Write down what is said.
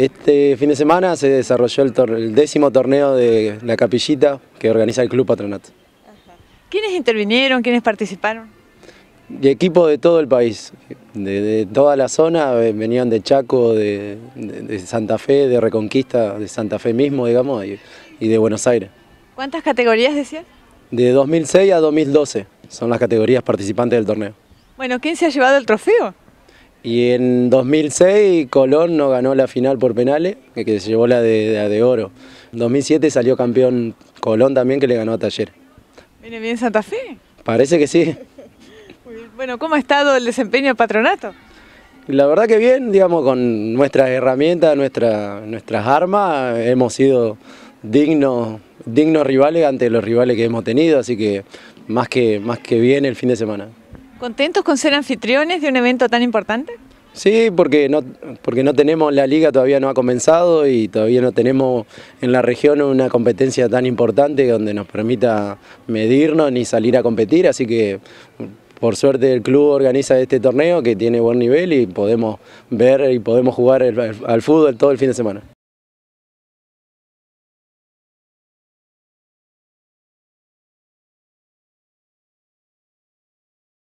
Este fin de semana se desarrolló el, décimo torneo de la capillita que organiza el Club Patronat. ¿Quiénes intervinieron? ¿Quiénes participaron? Equipos de todo el país, de, toda la zona, eh, venían de Chaco, de, Santa Fe, de Reconquista, de Santa Fe mismo, digamos, y, y de Buenos Aires. ¿Cuántas categorías decían? De 2006 a 2012 son las categorías participantes del torneo. Bueno, ¿quién se ha llevado el trofeo? Y en 2006 Colón no ganó la final por penales, eh, que se llevó la de, oro. En 2007 salió campeón Colón también, que le ganó a Taller. ¿Viene bien Santa Fe? Parece que sí. Bueno, ¿cómo ha estado el desempeño del patronato? La verdad que bien, digamos, con nuestras herramientas, nuestra, nuestras armas, hemos sido dignos, dignos rivales ante los rivales que hemos tenido, así que más que, más que bien el fin de semana. ¿Contentos con ser anfitriones de un evento tan importante? Sí, porque no, porque no tenemos, la liga todavía no ha comenzado y todavía no tenemos en la región una competencia tan importante donde nos permita medirnos ni salir a competir, así que por suerte el club organiza este torneo que tiene buen nivel y podemos ver y podemos jugar al fútbol todo el fin de semana.